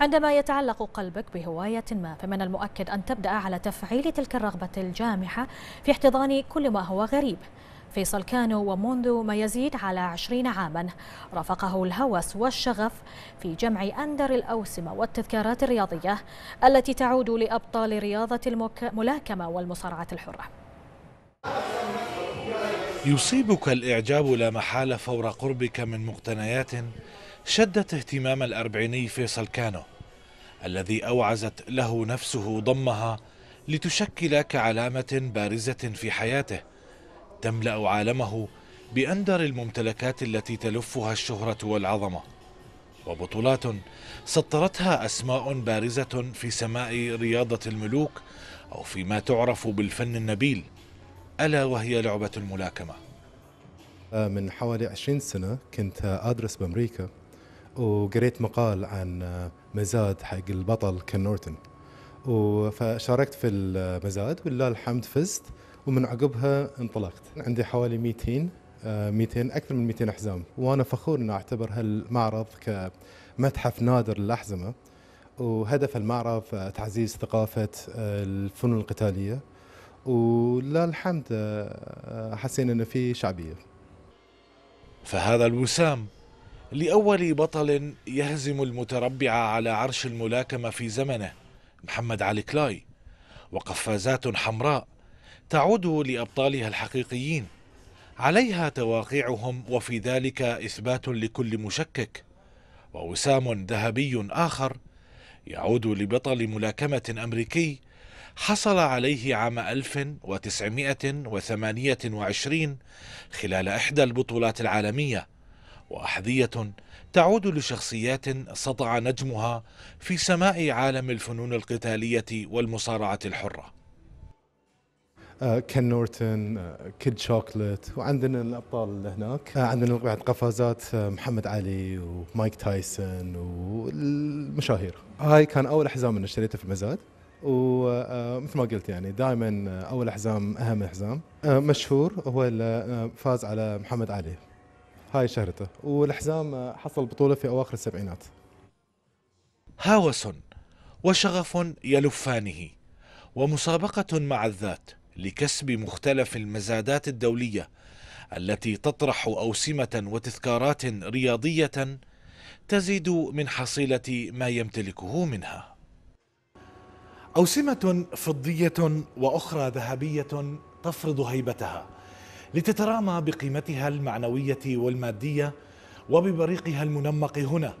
عندما يتعلق قلبك بهواية ما فمن المؤكد أن تبدأ على تفعيل تلك الرغبة الجامحة في احتضان كل ما هو غريب فيصل كانو ومنذ ما يزيد على عشرين عاما رافقه الهوس والشغف في جمع أندر الأوسمة والتذكارات الرياضية التي تعود لأبطال رياضة الملاكمة والمصارعة الحرة يصيبك الإعجاب لا محالة فور قربك من مقتنيات شدت اهتمام الأربعيني فيصل كانو الذي أوعزت له نفسه ضمها لتشكل كعلامة بارزة في حياته تملأ عالمه بأندر الممتلكات التي تلفها الشهرة والعظمة وبطولات سطرتها أسماء بارزة في سماء رياضة الملوك أو فيما تعرف بالفن النبيل ألا وهي لعبة الملاكمة آه، من حوالي 20 سنة كنت أدرس بأمريكا وقريت مقال عن مزاد حق البطل كين نورتن فشاركت في المزاد ولله الحمد فزت ومن عقبها انطلقت عندي حوالي 200 200 آه، اكثر من 200 حزام وانا فخور ان اعتبر هالمعرض كمتحف نادر للاحزمه وهدف المعرض آه، تعزيز ثقافه آه، الفنون القتاليه ولله الحمد حسينا انه في شعبيه فهذا الوسام لأول بطل يهزم المتربع على عرش الملاكمة في زمنه محمد علي كلاي وقفازات حمراء تعود لأبطالها الحقيقيين عليها تواقيعهم وفي ذلك إثبات لكل مشكك ووسام ذهبي آخر يعود لبطل ملاكمة أمريكي حصل عليه عام 1928 خلال إحدى البطولات العالمية وأحذية تعود لشخصيات سطع نجمها في سماء عالم الفنون القتالية والمصارعة الحرة آه، كن نورتن آه، كيد شوكلت وعندنا الابطال اللي هناك آه، عندنا بعد قفازات محمد علي ومايك تايسون والمشاهير هاي كان اول حزام انا اشتريته في المزاد. ومثل ما قلت يعني دائما اول حزام اهم حزام مشهور هو اللي فاز على محمد علي هاي شهرته والحزام حصل بطولة في أواخر السبعينات هوس وشغف يلفانه ومسابقة مع الذات لكسب مختلف المزادات الدولية التي تطرح أوسمة وتذكارات رياضية تزيد من حصيلة ما يمتلكه منها أوسمة فضية وأخرى ذهبية تفرض هيبتها لتترامى بقيمتها المعنويه والماديه وببريقها المنمق هنا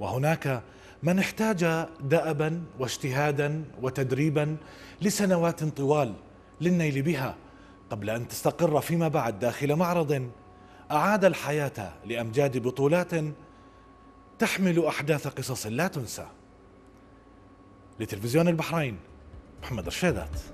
وهناك من احتاج دأبا واجتهادا وتدريبا لسنوات طوال للنيل بها قبل ان تستقر فيما بعد داخل معرض اعاد الحياه لامجاد بطولات تحمل احداث قصص لا تنسى لتلفزيون البحرين محمد رشيدات